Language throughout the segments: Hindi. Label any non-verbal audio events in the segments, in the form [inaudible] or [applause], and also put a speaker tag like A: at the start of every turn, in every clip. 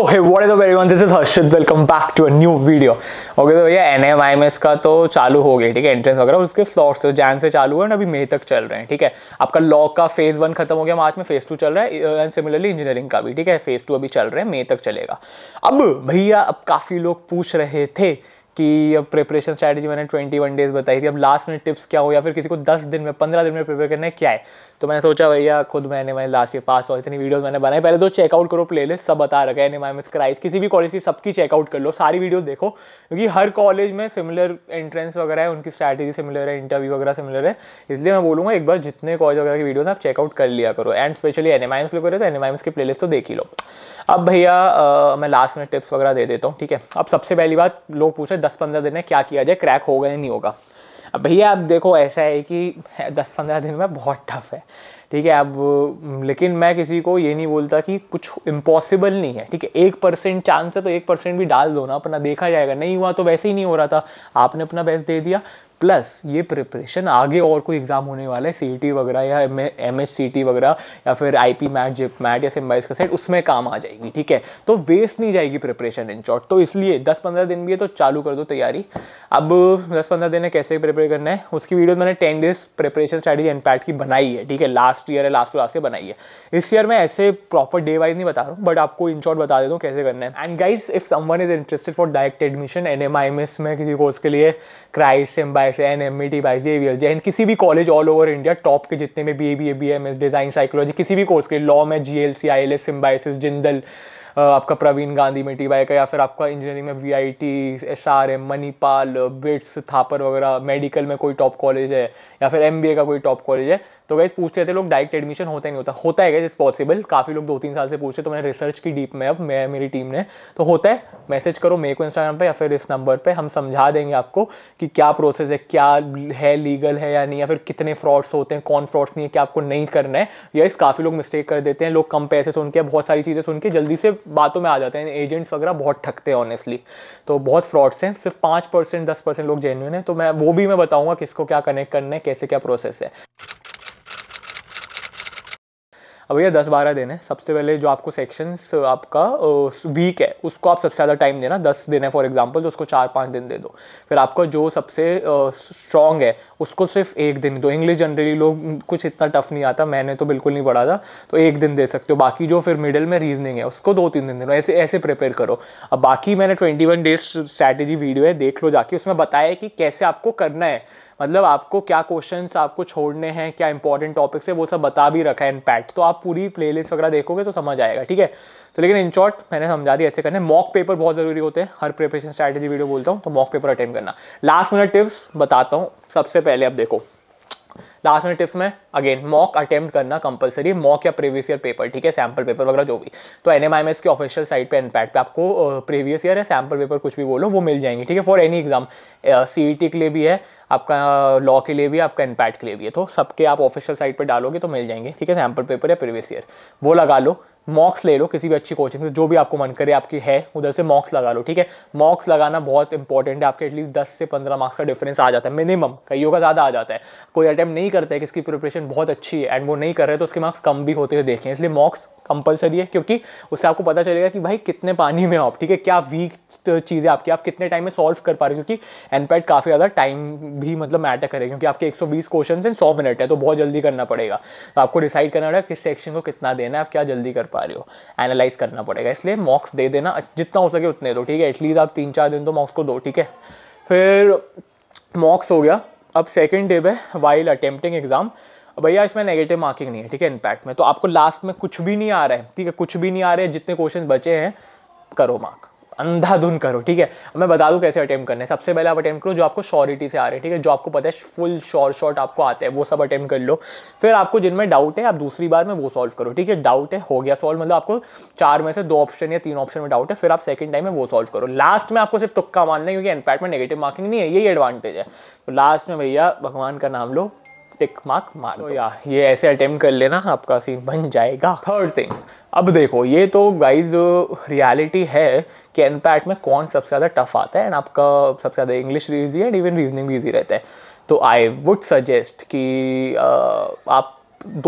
A: so hey what is up everyone this is Harshit welcome back to a new video okay तो भैया N M I M S का तो चालू हो गया ठीक है एंट्रेंस वगैरह उसके स्लॉट्स तो जैन से चालू है और अभी मई तक चल रहे हैं ठीक है आपका लॉ का फेज वन खत्म हो गया मार्च में फेज टू चल रहा है एंड सिमिलरली इंजीनियरिंग का भी ठीक है फेज टू अभी चल रहे हैं मई तक चलेगा अब भैया अब काफ़ी लोग पूछ रहे थे कि अब प्रिपरेशन स्ट्रैटेजी मैंने ट्वेंटी वन डेज बताई थी अब लास्ट मिनट टिप्स क्या हो या फिर किसी को दस दिन में पंद्रह दिन में प्रिपेयर करना है क्या है तो मैंने सोचा भैया खुद मैंने मैंने लास्ट ईयर पास और इतनी वीडियोज मैंने बनाई पहले तो चेकआउट करो प्ले सब बता रखा है एन एम क्राइज किसी भी कॉलेज की सबकी चेकआउट कर लो सारी वीडियो देखो क्योंकि हर कॉलेज में सिमिलर एंट्रेंस वगैरह है उनकी स्ट्रैटेजी सिमिलर है इंटरव्यू वगैरह सिमिलर है इसलिए मैं बोलूँगा एक बार जितने कॉलेज वगैरह की वीडियोज आप चेकआउट कर लिया करो and specially N M IMS play करो तो एन एम की प्ले तो देख ही लो अब भैया मैं लास्ट में टिप्स वगैरह दे देता हूँ ठीक है अब सबसे पहली बात लोग पूछे दस पंद्रह दिन में क्या किया जाए क्रैक होगा या नहीं होगा अब भैया आप देखो ऐसा है कि दस पंद्रह दिन में बहुत टफ है ठीक है अब लेकिन मैं किसी को ये नहीं बोलता कि कुछ इम्पॉसिबल नहीं है ठीक है एक परसेंट चांस है तो एक परसेंट भी डाल दो ना अपना देखा जाएगा नहीं हुआ तो वैसे ही नहीं हो रहा था आपने अपना बेस्ट दे दिया प्लस ये प्रिपरेशन आगे और कोई एग्ज़ाम होने वाला है सी e वगैरह या एम एच वगैरह या फिर I P MAT JIP MAT या सिम्बाइस का सेट उसमें काम आ जाएगी ठीक है तो वेस्ट नहीं जाएगी प्रिपरेशन इन शॉर्ट तो इसलिए दस पंद्रह दिन भी है तो चालू कर दो तैयारी अब दस पंद्रह दिन है कैसे प्रिपेयर करना है उसकी वीडियो मैंने ten days preparation strategy NPAT की बनाई है ठीक है लास्ट ईयर है लास्ट लास्ट ईयर बनाई है इस ईयर मैं ऐसे प्रॉपर डे वाइज नहीं बता रहा हूँ बट आपको इन शॉर्ट बता देता हूँ कैसे करना है and guys if someone is interested for direct admission N M I M S में किसी कोर्स के लिए क्राइस सिम्बाइस ऐसे N M T by Xavier Jain किसी भी college all over India top के जितने में B A B A B M S design psychology किसी भी कोर्स के लॉ में G L C I L S Symbiosis Jindal आपका प्रवीण गांधी टी का या फिर आपका इंजीनियरिंग में V I T S R M Manipal BITS Thapar वगैरह मेडिकल में कोई टॉप कॉलेज है या फिर एम बी ए का कोई टॉप कॉलेज है तो गैस पूछते थे लोग डायरेक्ट एडमिशन होता ही नहीं होता होता है गैस इस पॉसिबल काफ़ी लोग दो तीन साल से पूछे तो मैंने रिसर्च की डीप में अब मैं मेरी टीम ने तो होता है मैसेज करो मेरे को इंस्टाग्राम पर या फिर इस नंबर पर हम समझा देंगे आपको कि क्या प्रोसेस है क्या है लीगल है या नहीं या फिर कितने फ्रॉड्स होते हैं कौन फ्रॉड्स नहीं है क्या आपको नहीं करना है या इस काफ़ी लोग मिस्टेक कर देते हैं लोग कम पैसे सुन के बहुत सारी चीज़ें सुन के जल्दी से बातों में आ जाते हैं एजेंट्स वगैरह बहुत ठकते हैं ऑनेस्टली तो बहुत फ्रॉड्स हैं सिर्फ पाँच परसेंट दस परसेंट लोग जेन्यून है तो मैं वो भी मैं बताऊँगा किसको क्या कनेक्ट करना है कैसे क्या प्रोसेस है अब भैया दस बारह दिन है सबसे पहले जो आपको सेक्शंस आपका वीक है उसको आप सबसे ज़्यादा टाइम देना दस दिन है फॉर एग्जाम्पल तो उसको चार पाँच दिन दे दो फिर आपका जो सबसे स्ट्रॉन्ग है उसको सिर्फ एक दिन दो इंग्लिश जनरली लोग कुछ इतना टफ नहीं आता मैंने तो बिल्कुल नहीं पढ़ा था तो एक दिन दे सकते हो बाकी जो फिर मिडिल में रीजनिंग है उसको दो तीन दिन दे ऐसे ऐसे प्रिपेयर करो अब बाकी मैंने twenty one days strategy video है देख लो जाके उसमें बताया कि कैसे आपको करना है मतलब आपको क्या क्वेश्चंस आपको छोड़ने हैं क्या इंपॉर्टेंट टॉपिक्स है वो सब बता भी रखा है इनपैक्ट तो आप पूरी प्लेलिस्ट वगैरह देखोगे तो समझ आएगा ठीक है तो लेकिन इन शॉर्ट मैंने समझा दिया ऐसे करने मॉक पेपर बहुत ज़रूरी होते हैं हर प्रिपरेशन स्ट्रैटेजी वीडियो बोलता हूँ तो मॉक पेपर अटेंड करना लास्ट मिनट टिप्स बताता हूँ सबसे पहले अब देखो लास्ट में टिप्स में अगेन मॉक अटेम्प्ट करना कंपलसरी मॉक या प्रीवियस ईयर पेपर ठीक है सैम्पल पेपर वगैरह जो भी तो एन एम की ऑफिशियल साइट पर एनपैट पर आपको प्रीवियस ईयर या सैम्पल पेपर कुछ भी बोलो वो मिल जाएंगे ठीक है फॉर एनी एग्जाम सी के लिए भी है आपका लॉ के लिए भी आपका इनपैक्ट के लिए भी है तो सबके आप ऑफिशियल साइट पर डालोगे तो मिल जाएंगे ठीक है सैम्पल पेपर या प्रीवियस ईयर वो लगा लो मॉक्स ले लो किसी भी अच्छी कोचिंग से जो भी आपको मन करे आपकी है उधर से मॉक्स लगा लो ठीक है मॉक्स लगाना बहुत इंपॉर्टेंट है आपके एटलीस्ट दस से पंद्रह मार्क्स का डिफरेंस आ जाता है मिनिमम कईयों का ज़्यादा आ जाता है कोई अटैम्प्ट नहीं करता है किसकी प्रिपरेशन बहुत अच्छी है एंड वो नहीं कर रहे तो उसके मार्क्स कम भी होते हुए देखें इसलिए मॉक्स कंपलसरी है क्योंकि उससे आपको पता चलेगा कि भाई कितने पानी में हो आप ठीक है क्या वीक चीज़ें आपकी आप कितने टाइम में सॉल्व कर पा रहे हो क्योंकि एनपैड काफ़ी ज़्यादा टाइम भी मतलब मैटर करेगा क्योंकि आपके 120 क्वेश्चन हैं सौ मिनट है तो बहुत जल्दी करना पड़ेगा तो आपको डिसाइड करना पड़ेगा किस सेक्शन को कितना देना है आप क्या जल्दी कर पा रहे हो एनालाइज करना पड़ेगा इसलिए मॉक्स दे देना जितना हो सके उतने दो ठीक है एटलीस्ट आप तीन चार दिन तो मॉक्स को दो ठीक है फिर मॉक्स हो गया अब सेकेंड डे पे वाइल अटेम्प्टिंग एग्ज़ाम भैया इसमें नेगेटिव मार्किंग नहीं है ठीक है इम्पैक्ट में तो आपको लास्ट में कुछ भी नहीं आ रहा है ठीक है कुछ भी नहीं आ रहा है जितने क्वेश्चन बचे हैं करो मार्क अंधाधुन करो ठीक है मैं बता दूँ कैसे अटैम्प करना है सबसे पहले आप अटैम्प करो जो आपको श्योरिटी से आ रहे हैं ठीक है जो आपको पता है फुल शॉर्ट शॉर्ट आपको आते हैं वो सब अटैम्प्ट कर लो फिर आपको जिनमें डाउट है आप दूसरी बार में वो सॉल्व करो ठीक है डाउट है हो गया सॉल्व मतलब आपको चार में से दो ऑप्शन या तीन ऑप्शन में डाउट है फिर आप सेकंड टाइम में वो सॉल्व करो लास्ट में आपको सिर्फ तुक्का मानना है क्योंकि एनपैट में नेगेटिव मार्किंग नहीं है यही एडवांटेज है तो लास्ट में भैया भगवान का नाम लो टिक मार्क मार तो दो या ये ऐसे अटेम्प्ट कर लेना आपका सीन बन जाएगा थर्ड थिंग अब देखो ये तो गाइज रियलिटी है कि एन में कौन सबसे ज़्यादा टफ आता है एंड आपका सबसे ज़्यादा इंग्लिश रीजी ईजी एंड इवन रीजनिंग भी ईजी रहता है तो आई वुड सजेस्ट कि आप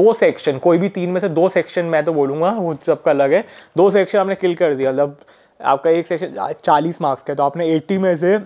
A: दो सेक्शन कोई भी तीन में से दो सेक्शन मैं तो बोलूँगा वो सबका अलग है दो सेक्शन आपने किल कर दिया मतलब आपका एक सेक्शन चालीस मार्क्स का है तो आपने एट्टी में से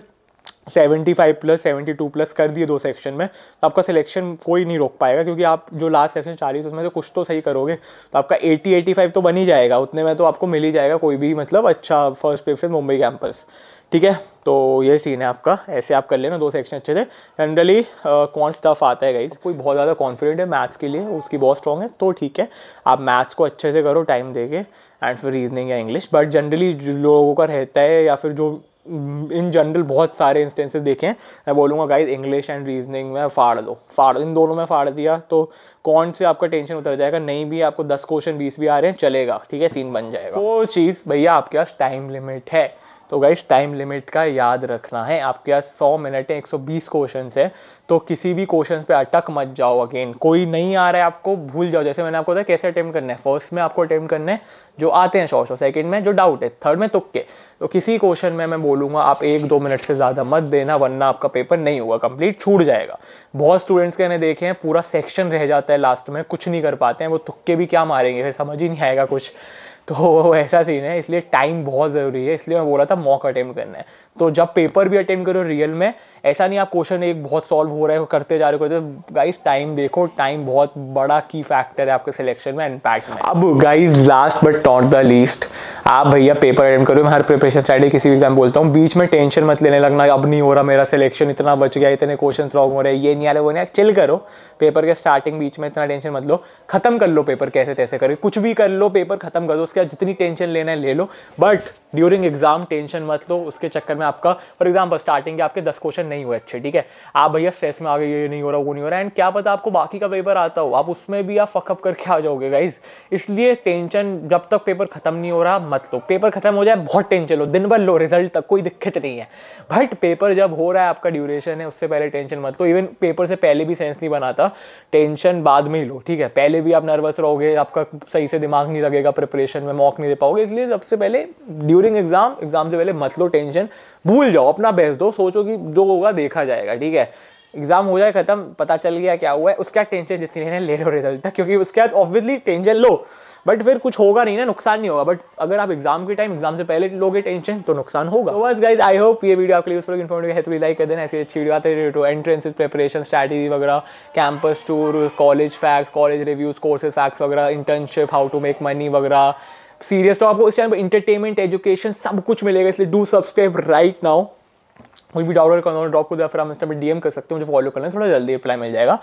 A: 75 प्लस 72 प्लस कर दिए दो सेक्शन में तो आपका सिलेक्शन कोई नहीं रोक पाएगा क्योंकि आप जो लास्ट सेक्शन 40 उसमें से कुछ तो सही करोगे तो आपका 80 85 तो बन ही जाएगा उतने में तो आपको मिल ही जाएगा कोई भी मतलब अच्छा फर्स्ट प्रेफरेंस मुंबई कैंपस ठीक है तो ये सीन है आपका ऐसे आप कर लेना दो सेक्शन अच्छे से जनरली कौन स्टफ आता है गाइज कोई बहुत ज़्यादा कॉन्फिडेंट है मैथ्स के लिए उसकी बहुत स्ट्रॉन्ग है तो ठीक है आप मैथ्स को अच्छे से करो टाइम दे के एंड फिर रीजनिंग या इंग्लिश बट जनरली लोगों का रहता है या फिर जो इन जनरल बहुत सारे इंस्टेंसेस देखे हैं मैं बोलूँगा गाइज इंग्लिश एंड रीजनिंग में फाड़ दो फाड़ इन दोनों में फाड़ दिया तो कौन से आपका टेंशन उतर जाएगा नहीं भी आपको दस क्वेश्चन बीस भी आ रहे हैं चलेगा ठीक है सीन बन जाएगा वो चीज़ भैया आपके पास टाइम लिमिट है तो गाइस टाइम लिमिट का याद रखना है आपके पास सौ मिनट है 120 क्वेश्चंस है तो किसी भी क्वेश्चंस पे अटक मत जाओ अगेन कोई नहीं आ रहा है आपको भूल जाओ जैसे मैंने आपको बताया कैसे अटेम्प्ट करना है फर्स्ट में आपको अटैम्प्ट करना है जो आते हैं शॉर्ट शॉर्ट सेकेंड में जो डाउट है थर्ड में तुक्के तो किसी क्वेश्चन में मैं बोलूँगा आप एक दो मिनट से ज़्यादा मत देना वरना आपका पेपर नहीं होगा कंप्लीट छूट जाएगा बहुत स्टूडेंट्स के मैंने देखे हैं पूरा सेक्शन रह जाता है लास्ट में कुछ नहीं कर पाते हैं वो तुक्के भी क्या मारेंगे फिर समझ ही नहीं आएगा कुछ तो ऐसा सीन है इसलिए टाइम बहुत ज़रूरी है इसलिए मैं बोला था मॉक अटेम्प्ट करना है तो जब पेपर भी अटेम्प्ट करो रियल में ऐसा नहीं आप क्वेश्चन एक बहुत सॉल्व हो रहे हो करते जा रहे हो करते गाइस टाइम देखो टाइम बहुत बड़ा की फैक्टर है आपके सिलेक्शन में इम्पैक्ट में अब guys last but not the least आप भैया पेपर अटेम्प्ट करो मैं हर प्रिपरेशन स्टडी किसी भी एग्जाम बोलता हूँ बीच में टेंशन मत लेने लगना अब नहीं हो रहा मेरा सिलेक्शन इतना बच गया इतने क्वेश्चन रॉन्ग हो रहे ये नहीं आ रहे वो नहीं चिल करो पेपर के स्टार्टिंग बीच में इतना टेंशन मत लो खत्म कर लो पेपर कैसे तैसे करके कुछ भी कर लो पेपर खत्म कर दो उसके बाद जितनी टेंशन लेना है ले लो बट ड्यूरिंग एग्जाम टेंशन मत लो उसके चक्कर में आपका फॉर एग्जाम्पल स्टार्टिंग के आपके दस क्वेश्चन नहीं हुए अच्छे ठीक है आप भैया स्ट्रेस में आ गए ये नहीं हो रहा वो नहीं हो रहा एंड क्या पता आपको बाकी का पेपर आता हो आप उसमें भी आप फकअप करके आ जाओगे गाइज इसलिए टेंशन जब तक पेपर खत्म नहीं हो रहा मत लो पेपर खत्म हो जाए बहुत टेंशन लो दिन भर लो रिजल्ट तक कोई दिक्कत नहीं है बट पेपर जब हो रहा है आपका ड्यूरेशन है उससे पहले टेंशन मत लो इवन पेपर से पहले भी सेंस नहीं बनाता टेंशन बाद में ही लो ठीक है पहले भी आप नर्वस रहोगे आपका सही से दिमाग नहीं लगेगा प्रिपरेशन में मॉक नहीं दे पाओगे इसलिए सबसे पहले ड्यूरिंग एग्जाम एग्जाम से पहले मत लो टेंशन भूल जाओ अपना बेस्ट दो सोचो कि जो होगा देखा जाएगा ठीक है एग्जाम हो जाए खत्म पता चल गया क्या हुआ है उसके बाद टेंशन जितनी लेना ले लो रिजल्ट तक [laughs] क्योंकि उसके बाद ऑब्वियसली टेंशन लो बट फिर कुछ होगा नहीं ना नुकसान नहीं होगा बट अगर आप एग्जाम के टाइम एग्जाम से पहले लोगे टेंशन तो नुकसान होगा तो बस गाइज आई होप ये वीडियो आपके लिए पर इन्फॉर्मेटिव है तो लाइक कर देना ऐसी अच्छी वीडियो आते रिलेटेड एंट्रेंस प्रेपरेशन स्ट्रैटेजी वगैरह campus tour college facts college reviews courses facts वगैरह internship how to make money वगैरह सीरियस तो आपको इस चैनल पर इंटरटेनमेंट एजुकेशन सब कुछ मिलेगा इसलिए डू सब्सक्राइब राइट नाउ कोई भी डाउट करना ड्रॉप कर दिया फिर आप इंस्टा पर डीएम कर सकते हो मुझे फॉलो करना थोड़ा जल्दी रिप्लाई मिल जाएगा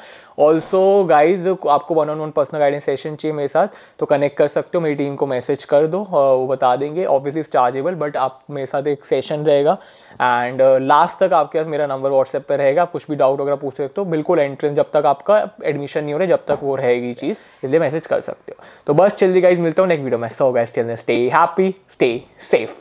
A: ऑल्सो गाइज आपको one on one personal guidance session चाहिए मेरे साथ तो कनेक्ट कर सकते हो मेरी टीम को मैसेज कर दो वो बता देंगे ऑब्वियसली चार्जेबल बट आप मेरे साथ एक सेशन रहेगा एंड लास्ट uh, तक आपके पास मेरा नंबर व्हाट्सएप पर रहेगा आप कुछ भी डाउट वगैरह पूछ सकते हो बिल्कुल एंट्रेंस जब तक आपका एडमिशन नहीं हो रहा जब तक वो रहेगी चीज़ इसलिए मैसेज कर सकते हो तो बस जल्दी गाइज मिलता हूँ नेक्स्ट वीडियो में so guys stay happy stay safe